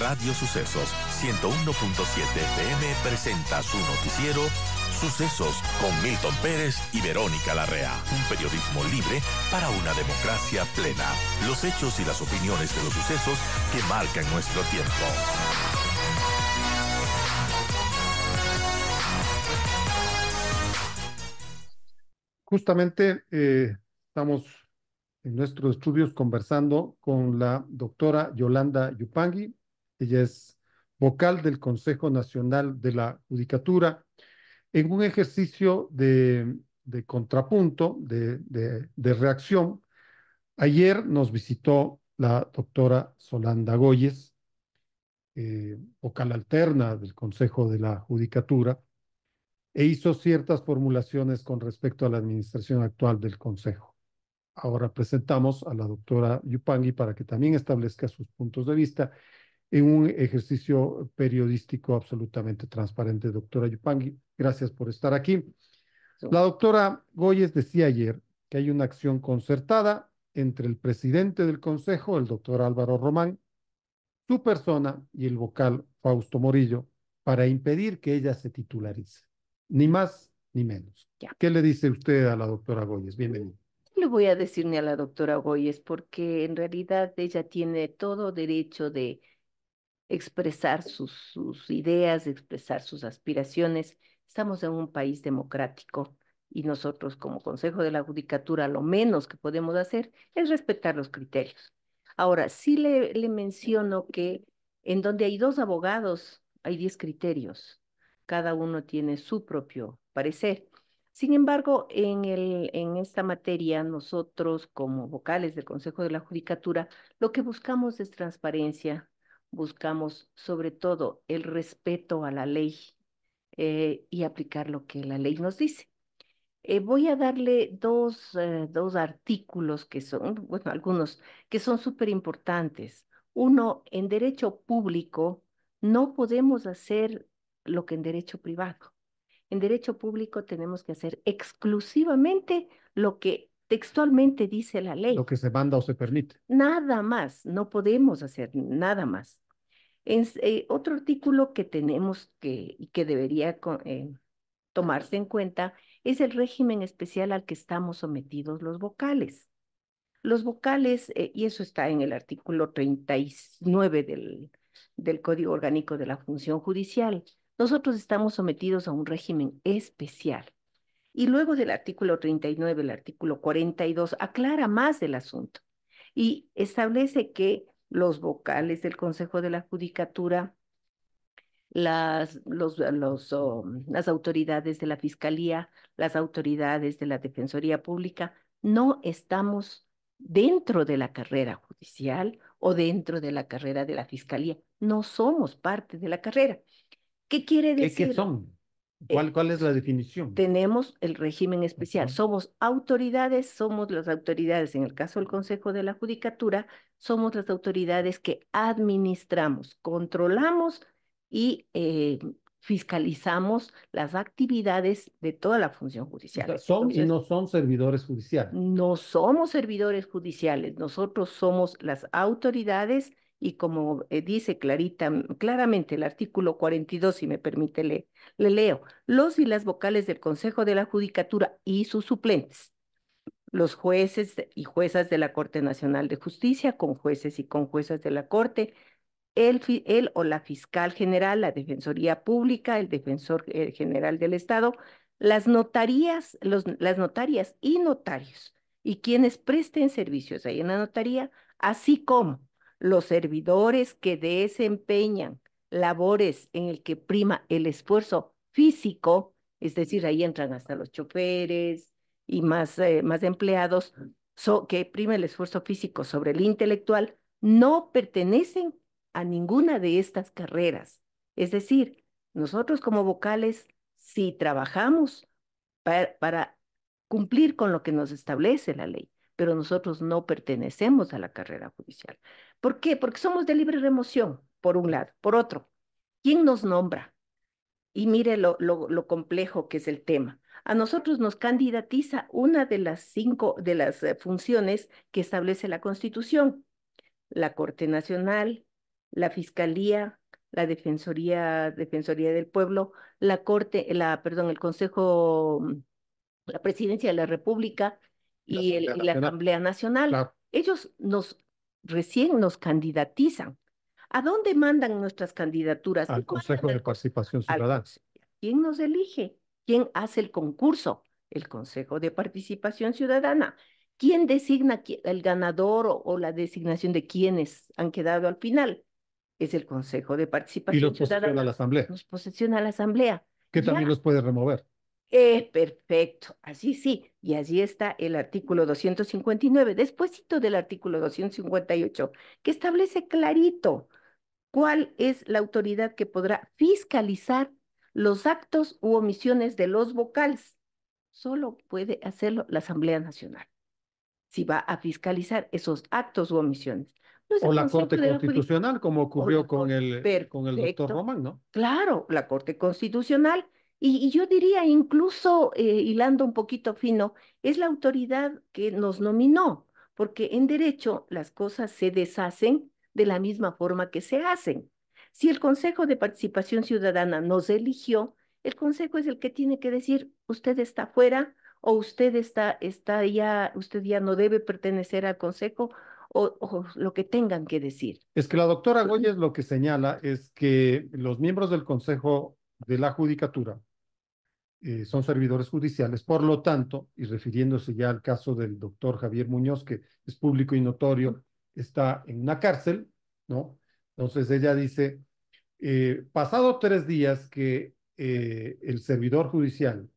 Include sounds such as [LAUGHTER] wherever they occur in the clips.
Radio Sucesos 101.7 FM presenta su noticiero Sucesos con Milton Pérez y Verónica Larrea. Un periodismo libre para una democracia plena. Los hechos y las opiniones de los sucesos que marcan nuestro tiempo. Justamente eh, estamos en nuestros estudios conversando con la doctora Yolanda Yupangi, ella es vocal del Consejo Nacional de la Judicatura, en un ejercicio de, contrapunto, de, reacción. Ayer nos visitó la doctora Solanda Goyes, eh, vocal alterna del Consejo de la Judicatura, e hizo ciertas formulaciones con respecto a la administración actual del Consejo. Ahora presentamos a la doctora Yupangi para que también establezca sus puntos de vista en un ejercicio periodístico absolutamente transparente. Doctora Yupangi, gracias por estar aquí. La doctora Goyes decía ayer que hay una acción concertada entre el presidente del Consejo, el doctor Álvaro Román, su persona y el vocal Fausto Morillo para impedir que ella se titularice. Ni más ni menos. ¿Qué le dice usted a la doctora Goyes? Bienvenida. No le voy a decir ni a la doctora Goyes porque en realidad ella tiene todo derecho de expresar sus, ideas, expresar sus aspiraciones. Estamos en un país democrático y nosotros como Consejo de la Judicatura lo menos que podemos hacer es respetar los criterios. Ahora, sí le, menciono que en donde hay dos abogados hay diez criterios. Cada uno tiene su propio parecer. Sin embargo, en esta materia, nosotros como vocales del Consejo de la Judicatura, lo que buscamos es transparencia, buscamos sobre todo el respeto a la ley eh, y aplicar lo que la ley nos dice. Eh, voy a darle dos, eh, dos artículos que son, bueno, algunos que son súper importantes. Uno, en derecho público no podemos hacer lo que en derecho privado. En derecho público tenemos que hacer exclusivamente lo que textualmente dice la ley. Lo que se manda o se permite. Nada más, no podemos hacer nada más. Eh, otro artículo que tenemos que, y que debería eh, tomarse en cuenta es el régimen especial al que estamos sometidos los vocales. Los vocales, eh, y eso está en el artículo 39 del, del Código Orgánico de la Función Judicial, nosotros estamos sometidos a un régimen especial. Y luego del artículo 39, el artículo 42 aclara más el asunto y establece que los vocales del Consejo de la Judicatura, las, oh, las autoridades de la Fiscalía, las autoridades de la Defensoría Pública, no estamos dentro de la carrera judicial o dentro de la carrera de la Fiscalía. No somos parte de la carrera. ¿Qué quiere decir? ¿Qué son? Eh, ¿Cuál, ¿Cuál, es la definición? Tenemos el régimen especial. Somos autoridades, somos las autoridades, en el caso del Consejo de la Judicatura, somos las autoridades que administramos, controlamos y eh, fiscalizamos las actividades de toda la función judicial. son y no son servidores judiciales. No somos servidores judiciales, nosotros somos las autoridades y como eh, dice clarita, mm, claramente el artículo 42, si me permite le, le leo, los y las vocales del Consejo de la Judicatura y sus suplentes los jueces y juezas de la Corte Nacional de Justicia, con jueces y con juezas de la Corte, el, o la fiscal general, la Defensoría Pública, el Defensor General del Estado, las notarías, los, las notarias y notarios, y quienes presten servicios ahí en la notaría, así como los servidores que desempeñan labores en el que prima el esfuerzo físico, es decir, ahí entran hasta los choferes, y más, eh, empleados que prima el esfuerzo físico sobre el intelectual no pertenecen a ninguna de estas carreras. Es decir, nosotros como vocales, si trabajamos para, cumplir con lo que nos establece la ley, pero nosotros no pertenecemos a la carrera judicial. ¿Por qué? Porque somos de libre remoción, por un lado. Por otro, ¿quién nos nombra? Y mire lo complejo que es el tema. A nosotros nos candidatiza una de las cinco de las eh, funciones que establece la Constitución, la Corte Nacional, la Fiscalía, la Defensoría, Defensoría del Pueblo, la Corte, la, perdón, el Consejo, mm, la Presidencia de la República y, la, Asamblea Nacional. Ellos nos recién nos candidatizan. ¿A dónde mandan nuestras candidaturas? Al Consejo de Participación Ciudadana. ¿Quién nos elige? ¿Quién hace el concurso? El Consejo de Participación Ciudadana. ¿Quién designa el ganador o, la designación de quienes han quedado al final? Es el Consejo de Participación Ciudadana. Y los a la Asamblea. Los Que también los puede remover. Eh, perfecto, así sí. Y allí está el artículo 259, despuésito del artículo 258, que establece clarito cuál es la autoridad que podrá fiscalizar los actos u omisiones de los vocales. Solo puede hacerlo la Asamblea Nacional, si va a fiscalizar esos actos u omisiones. o la Corte Constitucional, como ocurrió con el, con doctor Román, ¿no? Claro, la Corte Constitucional. Y, yo diría, incluso eh, hilando un poquito fino, es la autoridad que nos nominó, porque en derecho las cosas se deshacen de la misma forma que se hacen. Si el Consejo de Participación Ciudadana nos eligió, el Consejo es el que tiene que decir, usted está fuera o usted está, está ya, usted ya no debe pertenecer al Consejo o, lo que tengan que decir. Es que la doctora Goyes lo que señala es que los miembros del Consejo de la Judicatura eh, son servidores judiciales, por lo tanto, y refiriéndose ya al caso del doctor Javier Muñoz, que es público y notorio, está en una cárcel, ¿no? Entonces ella dice, eh, pasado tres días que eh, el servidor judicial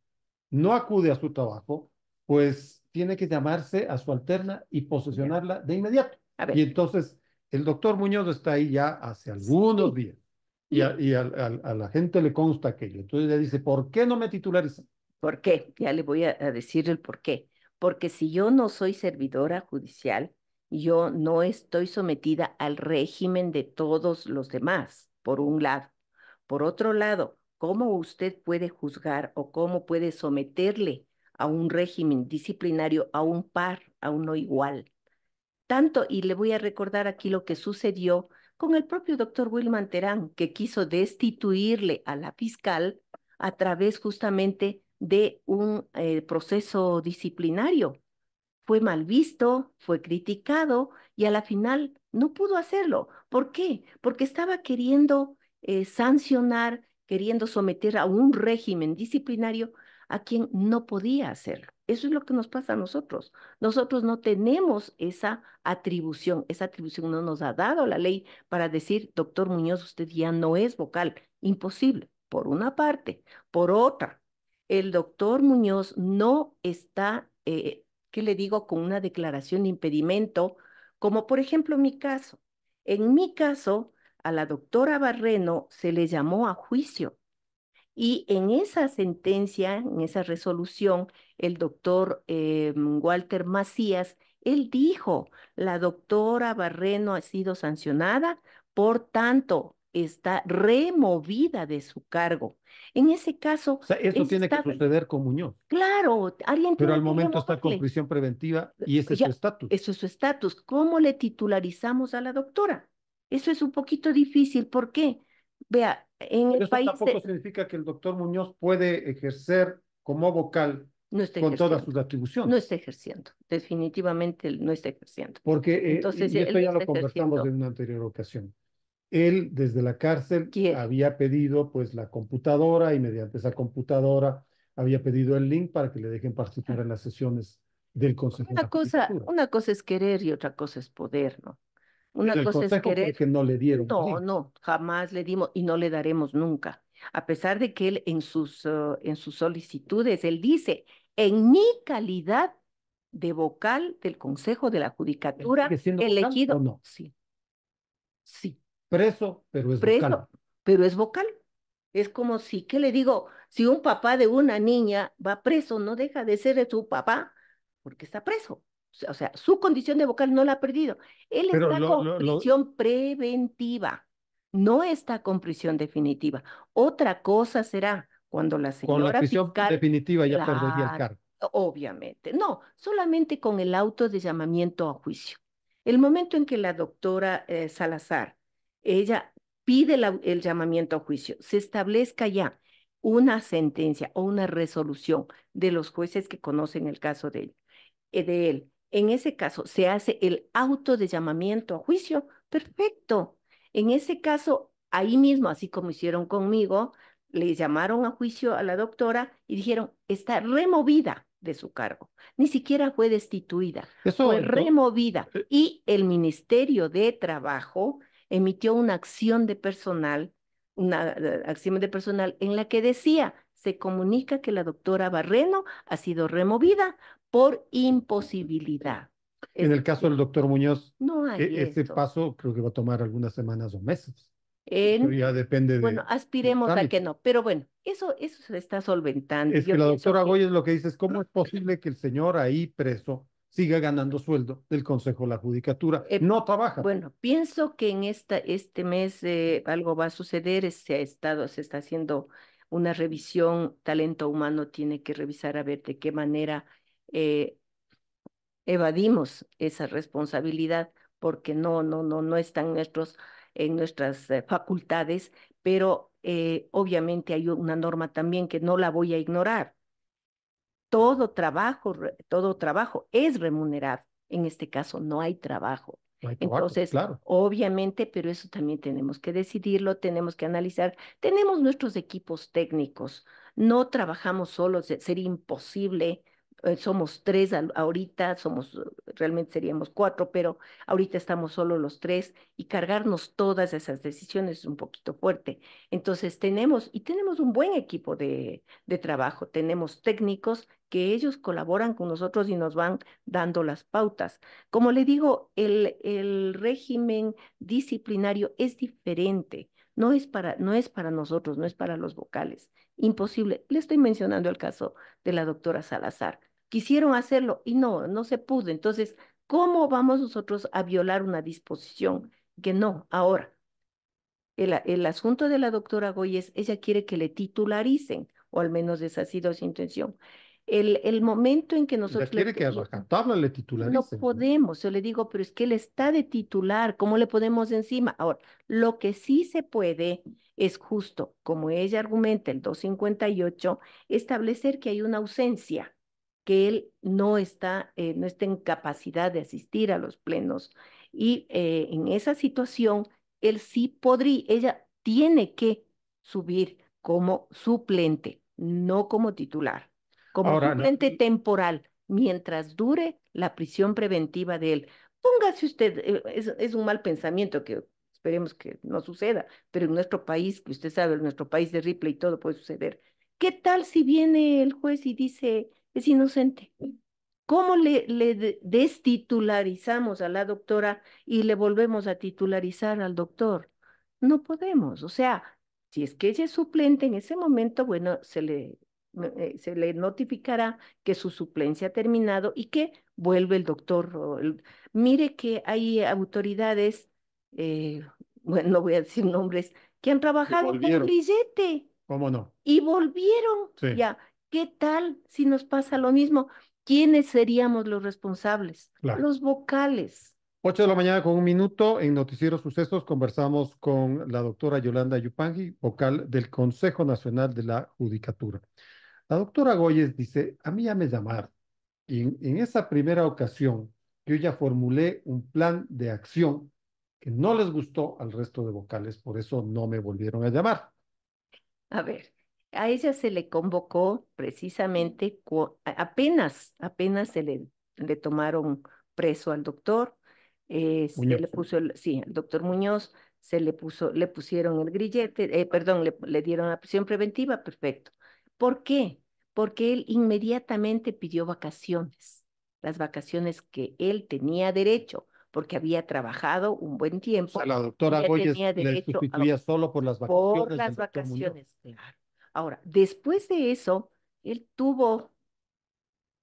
no acude a su trabajo, pues tiene que llamarse a su alterna y posesionarla de inmediato. Y entonces el doctor Muñoz está ahí ya hace algunos días y, a, la gente le consta aquello. Entonces ella dice, ¿por qué no me titulariza? ¿Por qué? Ya le voy a, decir el por qué. Porque si yo no soy servidora judicial, yo no estoy sometida al régimen de todos los demás, por un lado. Por otro lado, ¿cómo usted puede juzgar o cómo puede someterle a un régimen disciplinario, a un par, a uno igual? Tanto, y le voy a recordar aquí lo que sucedió con el propio doctor Wilman Terán, que quiso destituirle a la fiscal a través justamente de un eh, proceso disciplinario fue mal visto, fue criticado y a la final no pudo hacerlo. ¿Por qué? Porque estaba queriendo eh, sancionar, queriendo someter a un régimen disciplinario a quien no podía hacerlo. Eso es lo que nos pasa a nosotros. Nosotros no tenemos esa atribución. Esa atribución no nos ha dado la ley para decir, doctor Muñoz, usted ya no es vocal. Imposible, por una parte. Por otra, el doctor Muñoz no está eh, ¿qué le digo? Con una declaración de impedimento, como por ejemplo mi caso. En mi caso, a la doctora Barreno se le llamó a juicio y en esa sentencia, en esa resolución, el doctor eh, Walter Macías, él dijo, la doctora Barreno ha sido sancionada, por tanto, está removida de su cargo. En ese caso... O sea, esto tiene que suceder con Muñoz. Claro, alguien... Pero al momento está con prisión preventiva y ese es su estatus. Eso es su estatus. ¿Cómo le titularizamos a la doctora? Eso es un poquito difícil. ¿Por qué? Vea, en el país... Tampoco significa que el doctor Muñoz puede ejercer como vocal con todas sus atribuciones. No está ejerciendo, definitivamente no está ejerciendo. Porque eh, Entonces, esto ya lo conversamos en una anterior ocasión él desde la cárcel había pedido pues la computadora y mediante esa computadora había pedido el link para que le dejen participar ah. en las sesiones del Consejo. Una, cosa, una cosa es querer y otra cosa es poder, ¿no? Una cosa es querer. Que no le dieron. No, jamás le dimos y no le daremos nunca. A pesar de que él en sus, uh, en sus solicitudes, él dice, en mi calidad de vocal del Consejo de la Judicatura, elegido. No? Sí. Sí. Preso, pero es preso, Pero es vocal. Es como si, ¿qué le digo? Si un papá de una niña va preso, no deja de ser su papá porque está preso. O sea, su condición de vocal no la ha perdido. Él está con prisión preventiva, no está con prisión definitiva. Otra cosa será cuando la señora con la prisión definitiva ya perdería el cargo. Obviamente, no, solamente con el auto de llamamiento a juicio. El momento en que la doctora eh, Salazar ella pide el llamamiento a juicio, se establezca ya una sentencia o una resolución de los jueces que conocen el caso de, él. Eh, de él. En ese caso, se hace el auto de llamamiento a juicio. Perfecto. En ese caso, ahí mismo, así como hicieron conmigo, le llamaron a juicio a la doctora y dijeron, está removida de su cargo. Ni siquiera fue destituida, fue removida. Eh. Y el Ministerio de Trabajo emitió una acción de personal, una eh, acción de personal en la que decía, se comunica que la doctora Barreno ha sido removida por imposibilidad. En el caso del doctor Muñoz, e, ese paso creo que va a tomar algunas semanas o meses. ya depende de, bueno, aspiremos a que no, pero bueno, eso, eso se está solventando. Es que la doctora Goyes lo que dice es, ¿cómo es [CLEARS THROAT] posible que el señor ahí preso siga ganando sueldo del Consejo de la Judicatura. Eh, no trabaja. Bueno, pienso que en esta, este mes eh, algo va a suceder, se ha estado, se está haciendo una revisión, talento humano tiene que revisar a ver de qué manera eh, evadimos esa responsabilidad, porque no, no, no, no están nuestros, en nuestras facultades, pero obviamente hay una norma también que no la voy a ignorar todo trabajo, todo trabajo es remunerado. En este caso no hay trabajo. Entonces, obviamente, pero eso también tenemos que decidirlo, tenemos que analizar. Tenemos nuestros equipos técnicos, no trabajamos solos, sería imposible eh, somos tres ahorita, somos, eh, realmente seríamos cuatro, pero ahorita estamos solo los tres y cargarnos todas esas decisiones es un poquito fuerte. Entonces tenemos, y tenemos un buen equipo de, trabajo, tenemos técnicos que ellos colaboran con nosotros y nos van dando las pautas. Como le digo, el, régimen disciplinario es diferente. No es, para, no es para nosotros, no es para los vocales. Imposible. Le estoy mencionando el caso de la doctora Salazar quisieron hacerlo y no, no se pudo. Entonces, ¿cómo vamos nosotros a violar una disposición que no ahora? El, asunto de la doctora Goyes, ella quiere que le titularicen, o al menos esa ha sido su intención. El, el momento en que nosotros... Quiere que a le titularicen. No podemos, yo le digo, pero es que él está de titular, ¿cómo le podemos encima? Ahora, lo que sí se puede es justo, como ella argumenta el 258, establecer que hay una ausencia que él no está, eh, no está en capacidad de asistir a los plenos. Y eh, en esa situación, él sí podría, ella tiene que subir como suplente, no como titular, como suplente temporal, mientras dure la prisión preventiva de él. Póngase usted, eh, es, es un mal pensamiento que esperemos que no suceda, pero en nuestro país, que usted sabe, en nuestro país de Ripley y todo puede suceder. ¿Qué tal si viene el juez y dice, es inocente. ¿Cómo le, destitularizamos a la doctora y le volvemos a titularizar al doctor? No podemos, o sea, si es que ella es suplente en ese momento, bueno, se le, eh, se le notificará que su suplencia ha terminado y que vuelve el doctor. mire que hay autoridades, eh, [LAUGHS] bueno, no voy a decir nombres, que han trabajado con billete. ¿Cómo no? Y volvieron ya. ¿Qué tal si nos pasa lo mismo? ¿Quiénes seríamos los responsables? Los vocales. Ocho de la mañana con un minuto en Noticieros Sucesos conversamos con la doctora Yolanda Yupangi, vocal del Consejo Nacional de la Judicatura. La doctora Goyes dice, a mí ya me llamaron y en esa primera ocasión yo ya formulé un plan de acción que no les gustó al resto de vocales, por eso no me volvieron a llamar. A ver, a ella se le convocó precisamente apenas, apenas se le, tomaron preso al doctor, se este, le puso, sí, al doctor Muñoz, se le puso, le pusieron el grillete, eh, perdón, le, dieron la prisión preventiva, perfecto. ¿Por qué? Porque él inmediatamente pidió vacaciones, las vacaciones que él tenía derecho, porque había trabajado un buen tiempo. O sea, la doctora Goyes le sustituía solo por las vacaciones. Por las vacaciones, claro. Ahora, después de eso, él tuvo,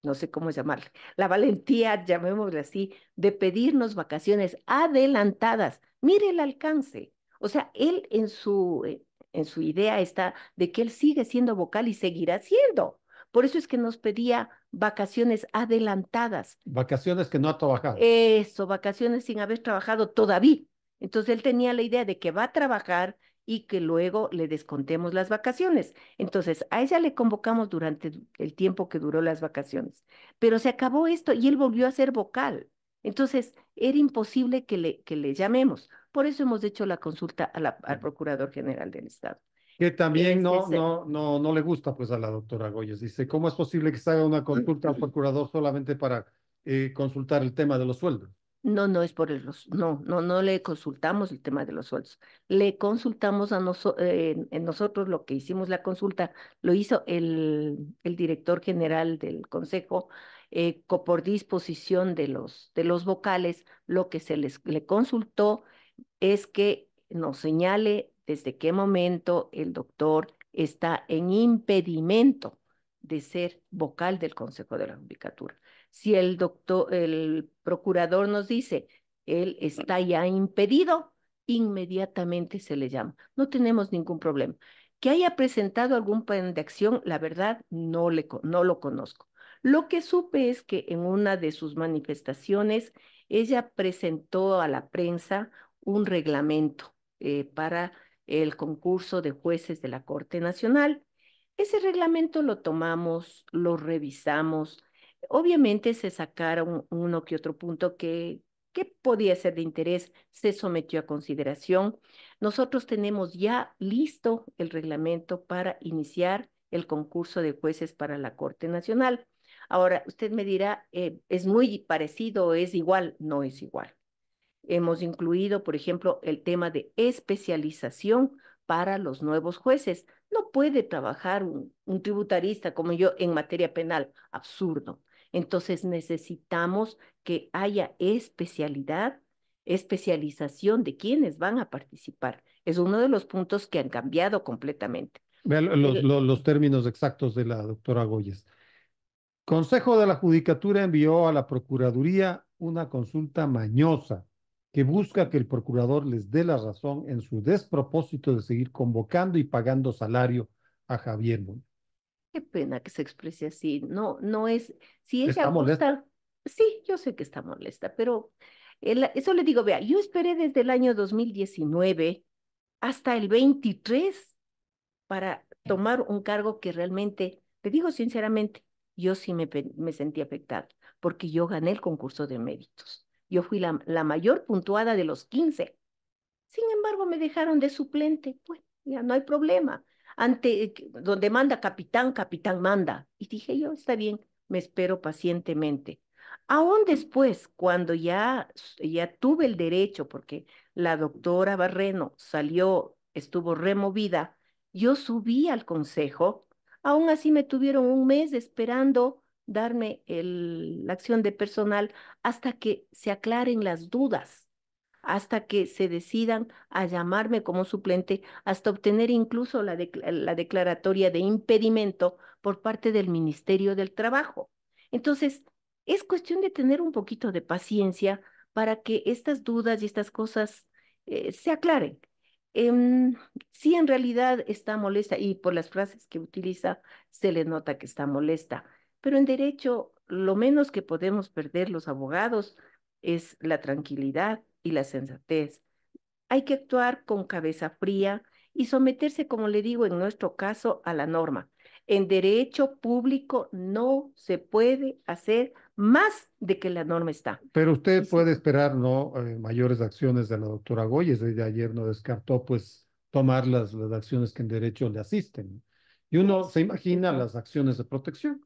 no sé cómo llamarle, [LAUGHS] la valentía, llamémosle así, de pedirnos vacaciones adelantadas. Mire el alcance. O sea, él en su, eh, en su idea está de que él sigue siendo vocal y seguirá siendo. Por eso es que nos pedía vacaciones adelantadas. Vacaciones que no ha trabajado. Eso, vacaciones sin haber trabajado todavía. Entonces él tenía la idea de que va a trabajar y que luego le descontemos las vacaciones. Entonces, a ella le convocamos durante el tiempo que duró las vacaciones, pero se acabó esto y él volvió a ser vocal. Entonces, era imposible que le, que le llamemos. Por eso hemos hecho la consulta al Procurador General del Estado. Que también no, no, no, no le gusta pues a la doctora Goyes. Dice, ¿cómo es posible que se haga una consulta al procurador solamente para eh, consultar el tema de los sueldos? No, no es por los, no, no, no le consultamos el tema de los sueldos. Le consultamos a nosotros, eh, nosotros lo que hicimos la consulta, lo hizo el, director general del consejo eh, por disposición de los, de los vocales, lo que se les le consultó es que nos señale desde qué momento el doctor está en impedimento de ser vocal del Consejo de la Judicatura. Si el doctor, el procurador nos dice, él está ya impedido, inmediatamente se le llama. No tenemos ningún problema. Que haya presentado algún plan de acción, la verdad, no, le, no lo conozco. Lo que supe es que en una de sus manifestaciones, ella presentó a la prensa un reglamento eh, para el concurso de jueces de la Corte Nacional. Ese reglamento lo tomamos, lo revisamos, Obviamente se sacaron uno que otro punto que, podía ser de interés, se sometió a consideración. Nosotros tenemos ya listo el reglamento para iniciar el concurso de jueces para la Corte Nacional. Ahora, usted me dirá, eh, ¿es muy parecido o es igual? No es igual. Hemos incluido, por ejemplo, el tema de especialización para los nuevos jueces. No puede trabajar un tributarista como yo en materia penal, absurdo. Entonces necesitamos que haya especialidad, especialización de quienes van a participar. Es uno de los puntos que han cambiado completamente. Vean los, términos exactos de la doctora Goyes. Consejo de la Judicatura envió a la Procuraduría una consulta mañosa que busca que el procurador les dé la razón en su despropósito de seguir convocando y pagando salario a Javier Muñoz. Qué pena que se exprese así. No, no es. Si ella está molesta. sí, yo sé que está molesta, pero eso le digo, vea, yo esperé desde el año 2019 hasta el 23 para tomar un cargo que realmente, te digo sinceramente, yo sí me, me sentí afectado, porque yo gané el concurso de méritos. Yo fui la, la mayor puntuada de los 15. Sin embargo, me dejaron de suplente. Bueno, ya no hay problema ante, donde manda capitán, capitán manda. Y dije yo, está bien, me espero pacientemente. Aún después, cuando ya, ya tuve el derecho, porque la doctora Barreno salió, estuvo removida, yo subí al consejo, aún así me tuvieron un mes esperando darme la acción de personal hasta que se aclaren las dudas hasta que se decidan a llamarme como suplente, hasta obtener incluso la, declaratoria de impedimento por parte del Ministerio del Trabajo. Entonces, es cuestión de tener un poquito de paciencia para que estas dudas y estas cosas eh, se aclaren. Em, si en realidad está molesta, y por las frases que utiliza se le nota que está molesta, pero en derecho lo menos que podemos perder los abogados es la tranquilidad, y la sensatez. Hay que actuar con cabeza fría y someterse, como le digo, en nuestro caso, a la norma. En derecho público no se puede hacer más de que la norma está. Pero usted puede esperar no eh, mayores acciones de la doctora Goyes. Desde ayer no descartó pues tomar las, las acciones que en derecho le asisten. Y uno se imagina las acciones de protección.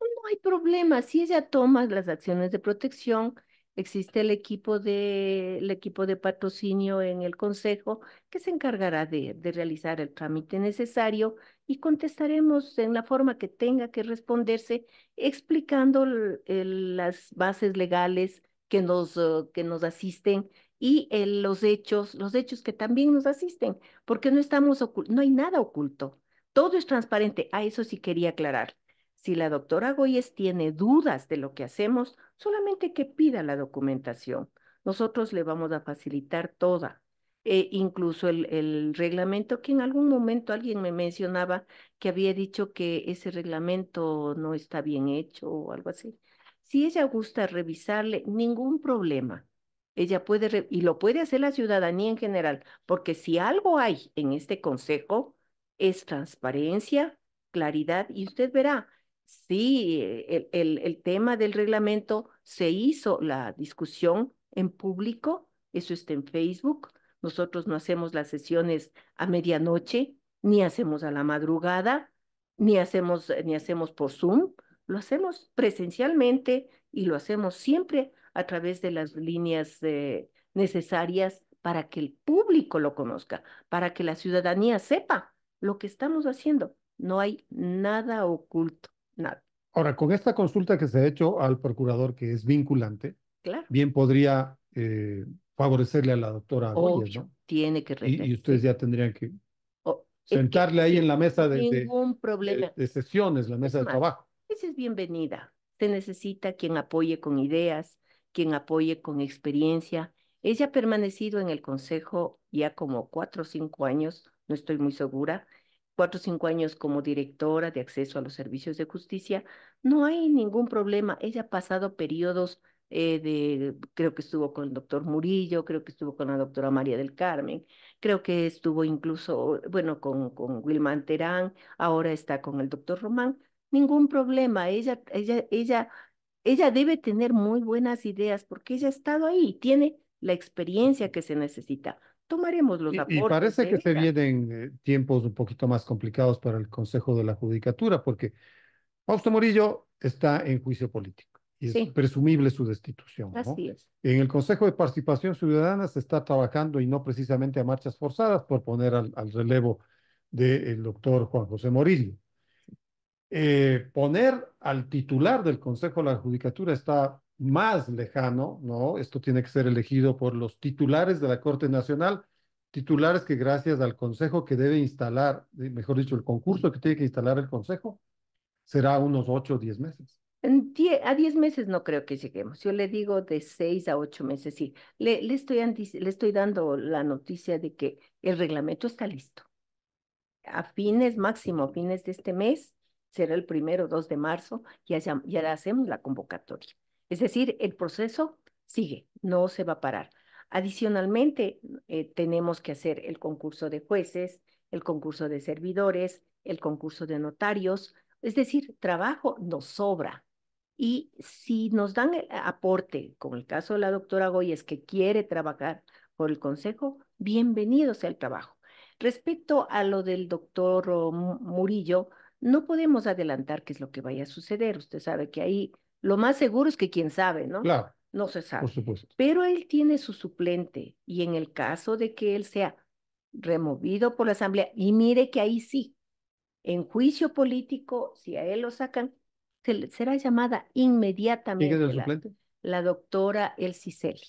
No hay problema. Si ella toma las acciones de protección, Existe el equipo de, el equipo de patrocinio en el Consejo que se encargará de, realizar el trámite necesario y contestaremos en la forma que tenga que responderse, explicando las bases legales que nos, oh, que nos asisten y los hechos, los hechos que también nos asisten, porque no estamos no hay nada oculto, todo es transparente. A eso sí quería aclarar. Si la doctora Goyes tiene dudas de lo que hacemos, solamente que pida la documentación. Nosotros le vamos a facilitar toda. Eh, incluso el, el, reglamento que en algún momento alguien me mencionaba que había dicho que ese reglamento no está bien hecho o algo así. Si ella gusta revisarle, ningún problema. Ella puede, y lo puede hacer la ciudadanía en general, porque si algo hay en este consejo, es transparencia, claridad, y usted verá, Sí, el, el, tema del reglamento se hizo la discusión en público, eso está en Facebook. Nosotros no hacemos las sesiones a medianoche, ni hacemos a la madrugada, ni hacemos, ni hacemos por Zoom, lo hacemos presencialmente y lo hacemos siempre a través de las líneas eh, necesarias para que el público lo conozca, para que la ciudadanía sepa lo que estamos haciendo. No hay nada oculto. Ahora, con esta consulta que se ha hecho al procurador, que es vinculante, bien podría eh, favorecerle a la doctora Goyes, ¿no? Tiene que y, y, ustedes ya tendrían que sentarle ahí en la mesa de, sesiones, la mesa de trabajo. Esa es bienvenida. Se necesita quien apoye con ideas, quien apoye con experiencia. Ella ha permanecido en el Consejo ya como cuatro o cinco años, no estoy muy segura, cuatro o cinco años como directora de acceso a los servicios de justicia, no hay ningún problema. Ella ha pasado periodos eh, de, creo que estuvo con el doctor Murillo, creo que estuvo con la doctora María del Carmen, creo que estuvo incluso, bueno, con, con Wilman Terán, ahora está con el doctor Román. Ningún problema. Ella, ella, ella, ella debe tener muy buenas ideas porque ella ha estado ahí, tiene la experiencia que se necesita tomaremos los aportes. Y, parece que se vienen eh, tiempos un poquito más complicados para el Consejo de la Judicatura, porque Fausto Morillo está en juicio político y es presumible su destitución. En el Consejo de Participación Ciudadana se está trabajando y no precisamente a marchas forzadas por poner al, relevo del eh, doctor Juan José Morillo. Eh, poner al titular del Consejo de la Judicatura está más lejano, ¿no? Esto tiene que ser elegido por los titulares de la Corte Nacional, titulares que gracias al Consejo que debe instalar, eh, mejor dicho, el concurso que tiene que instalar el Consejo, será unos ocho o diez meses. a diez meses no creo que lleguemos. Yo le digo de seis a ocho meses, sí. Le, le, estoy, le estoy dando la noticia de que el reglamento está listo. A fines, máximo a fines de este mes, será el primero, 2 de marzo, ya, ya hacemos la convocatoria. Es decir, el proceso sigue, no se va a parar. Adicionalmente, eh, tenemos que hacer el concurso de jueces, el concurso de servidores, el concurso de notarios, es decir, trabajo nos sobra. Y si nos dan el aporte, como el caso de la doctora Goyes, que quiere trabajar por el Consejo, bienvenidos al trabajo. Respecto a lo del doctor Murillo, no podemos adelantar qué es lo que vaya a suceder. Usted sabe que ahí lo más seguro es que quién sabe, ¿no? Claro. No se sabe. Por supuesto. Pero él tiene su suplente y en el caso de que él sea removido por la Asamblea, y mire que ahí sí, en juicio político, si a él lo sacan, será llamada inmediatamente. la, La doctora El Selly.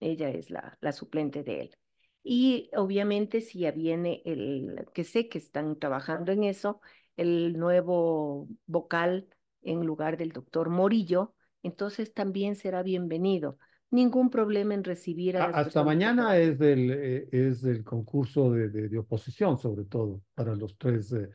Ella es la, la suplente de él. Y obviamente si ya viene el, que sé que están trabajando en eso, el nuevo vocal en lugar del doctor Morillo, entonces también será bienvenido. Ningún problema en recibir a... Hasta mañana es del, eh, es el concurso de, de, oposición, sobre todo, para los tres eh,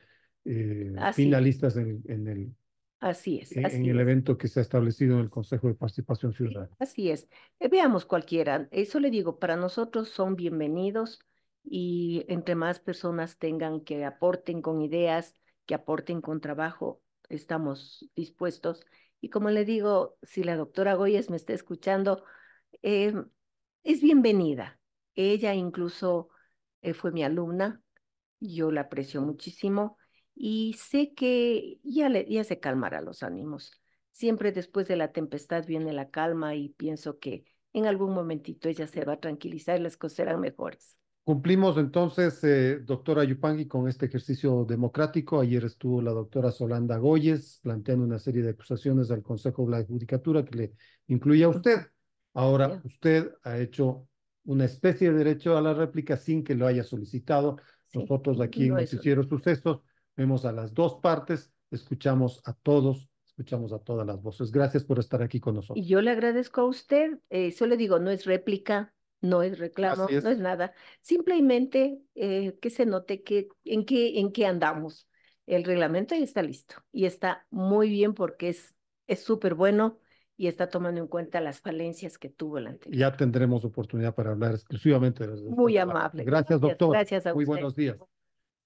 eh, finalistas en, el... Así es. En, el evento que se ha establecido en el Consejo de Participación Ciudadana. Así es. veamos cualquiera. Eso le digo, para nosotros son bienvenidos y entre más personas tengan que aporten con ideas, que aporten con trabajo, estamos dispuestos. Y como le digo, si la doctora Goyes me está escuchando, eh, es bienvenida. Ella incluso eh, fue mi alumna, yo la aprecio muchísimo y sé que ya, le, ya se calmará los ánimos. Siempre después de la tempestad viene la calma y pienso que en algún momentito ella se va a tranquilizar y las cosas serán mejores. Cumplimos entonces, eh, doctora Yupangi, con este ejercicio democrático. Ayer estuvo la doctora Solanda Goyes planteando una serie de acusaciones al Consejo de la Judicatura que le incluye a usted. Ahora, usted ha hecho una especie de derecho a la réplica sin que lo haya solicitado. Nosotros aquí en Cicero Sucesos vemos a las dos partes, escuchamos a todos escuchamos a todas las voces. Gracias por estar aquí con nosotros. Y yo le agradezco a usted. Eh, solo digo, no es réplica, no es reclamo, no es nada. Simplemente eh, que se note que, en, qué, en qué andamos. El reglamento ya está listo y está muy bien porque es súper bueno y está tomando en cuenta las falencias que tuvo el anterior. Ya tendremos oportunidad para hablar exclusivamente de los Muy amable. Gracias, doctor. Gracias a usted. Muy buenos días.